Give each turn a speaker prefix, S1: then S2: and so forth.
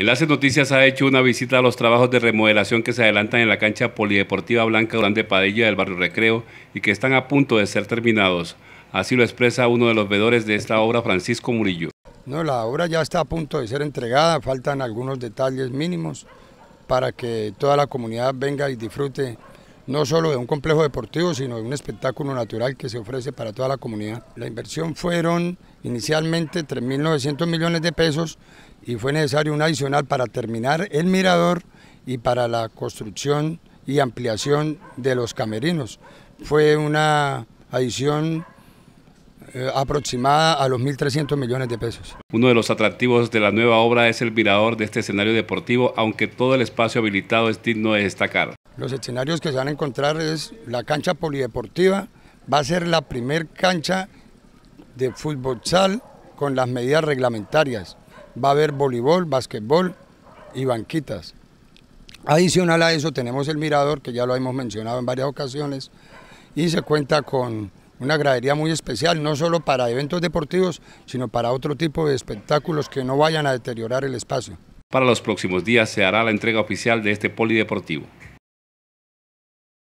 S1: Enlace Noticias ha hecho una visita a los trabajos de remodelación que se adelantan en la cancha polideportiva Blanca Grande Padilla del barrio Recreo y que están a punto de ser terminados. Así lo expresa uno de los vedores de esta obra, Francisco Murillo.
S2: No, la obra ya está a punto de ser entregada, faltan algunos detalles mínimos para que toda la comunidad venga y disfrute no solo de un complejo deportivo, sino de un espectáculo natural que se ofrece para toda la comunidad. La inversión fueron inicialmente 3.900 millones de pesos y fue necesario un adicional para terminar el mirador y para la construcción y ampliación de los camerinos. Fue una adición eh, aproximada a los 1.300 millones de pesos.
S1: Uno de los atractivos de la nueva obra es el mirador de este escenario deportivo, aunque todo el espacio habilitado es digno de destacar.
S2: Los escenarios que se van a encontrar es la cancha polideportiva, va a ser la primer cancha de fútbol sal con las medidas reglamentarias. Va a haber voleibol, básquetbol y banquitas. Adicional a eso tenemos el mirador, que ya lo hemos mencionado en varias ocasiones, y se cuenta con una gradería muy especial, no solo para eventos deportivos, sino para otro tipo de espectáculos que no vayan a deteriorar el espacio.
S1: Para los próximos días se hará la entrega oficial de este polideportivo.